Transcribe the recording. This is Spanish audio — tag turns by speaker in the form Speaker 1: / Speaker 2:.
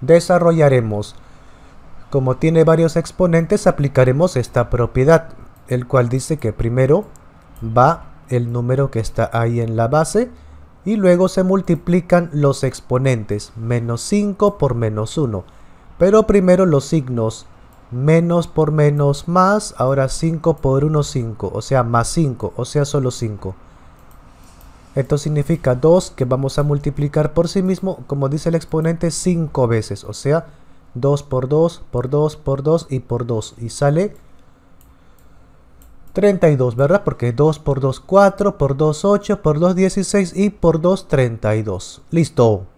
Speaker 1: desarrollaremos. Como tiene varios exponentes, aplicaremos esta propiedad, el cual dice que primero va el número que está ahí en la base y luego se multiplican los exponentes, menos 5 por menos 1. Pero primero los signos, menos por menos más, ahora 5 por 1, 5, o sea, más 5, o sea, solo 5. Esto significa 2 que vamos a multiplicar por sí mismo, como dice el exponente, 5 veces. O sea, 2 por 2, por 2, por 2 y por 2. Y sale 32, ¿verdad? Porque 2 por 2, 4, por 2, 8, por 2, 16 y por 2, 32. Listo.